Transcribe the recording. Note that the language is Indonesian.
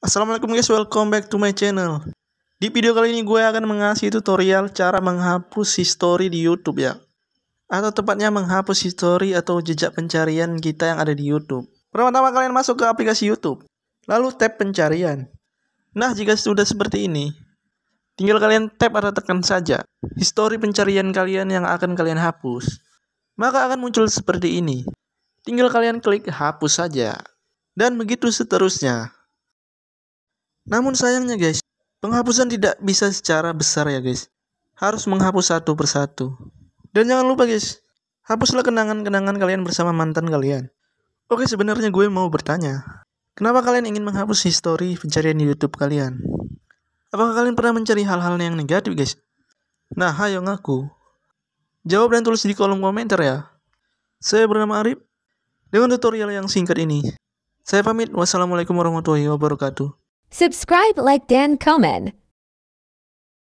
Assalamualaikum guys, welcome back to my channel. Di video kali ini gue akan mengasih tutorial cara menghapus history di YouTube ya. Atau tepatnya menghapus history atau jejak pencarian kita yang ada di YouTube. Pertama-tama kalian masuk ke aplikasi YouTube, lalu tap pencarian. Nah, jika sudah seperti ini, tinggal kalian tap atau tekan saja history pencarian kalian yang akan kalian hapus. Maka akan muncul seperti ini. Tinggal kalian klik hapus saja. Dan begitu seterusnya. Namun sayangnya guys, penghapusan tidak bisa secara besar ya guys. Harus menghapus satu persatu. Dan jangan lupa guys, hapuslah kenangan-kenangan kalian bersama mantan kalian. Oke sebenarnya gue mau bertanya, kenapa kalian ingin menghapus histori pencarian di YouTube kalian? Apakah kalian pernah mencari hal-hal yang negatif guys? Nah, hayo ngaku. Jawab dan tulis di kolom komentar ya. Saya bernama Arif. Dengan tutorial yang singkat ini, saya pamit. Wassalamualaikum warahmatullahi wabarakatuh. Subscribe like Dan Komen.